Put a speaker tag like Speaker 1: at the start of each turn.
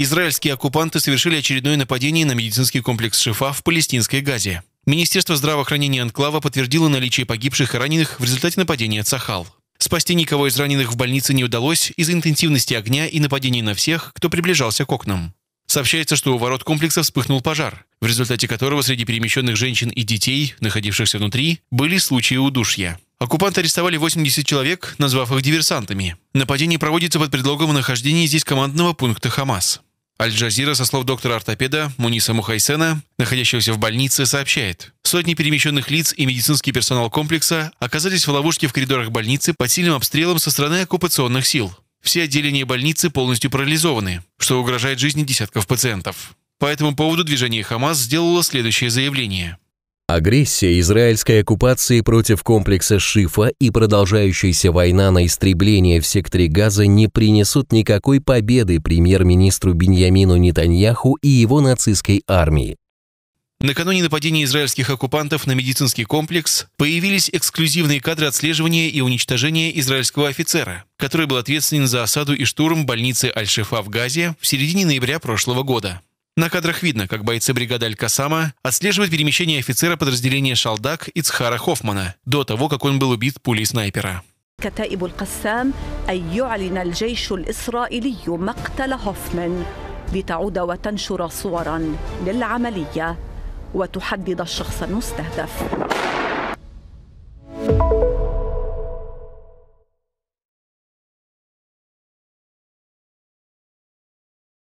Speaker 1: Израильские оккупанты совершили очередное нападение на медицинский комплекс Шифа в палестинской Газе. Министерство здравоохранения Анклава подтвердило наличие погибших и раненых в результате нападения Цахал. Спасти никого из раненых в больнице не удалось из-за интенсивности огня и нападений на всех, кто приближался к окнам. Сообщается, что у ворот комплекса вспыхнул пожар, в результате которого среди перемещенных женщин и детей, находившихся внутри, были случаи удушья. Оккупанты арестовали 80 человек, назвав их диверсантами. Нападение проводится под предлогом нахождения здесь командного пункта «Хамас». Аль-Джазира, со слов доктора ортопеда Муниса Мухайсена, находящегося в больнице, сообщает. Сотни перемещенных лиц и медицинский персонал комплекса оказались в ловушке в коридорах больницы под сильным обстрелом со стороны оккупационных сил. Все отделения больницы полностью парализованы, что угрожает жизни десятков пациентов. По этому поводу движение «Хамас» сделало следующее заявление –
Speaker 2: Агрессия израильской оккупации против комплекса Шифа и продолжающаяся война на истребление в секторе Газа не принесут никакой победы премьер-министру Беньямину Нетаньяху и его нацистской армии.
Speaker 1: Накануне нападения израильских оккупантов на медицинский комплекс появились эксклюзивные кадры отслеживания и уничтожения израильского офицера, который был ответственен за осаду и штурм больницы Аль-Шифа в Газе в середине ноября прошлого года. На кадрах видно, как бойцы бригады Аль-Касама отслеживают перемещение офицера подразделения «Шалдак» Ицхара Хоффмана до того, как он был убит пулей снайпера.
Speaker 3: كتائب القسام أن يعلن الجيش الإسرائيلي مقتل هوفمان لتعود وتنشر صورا للعملية وتحدد الشخص المستهدف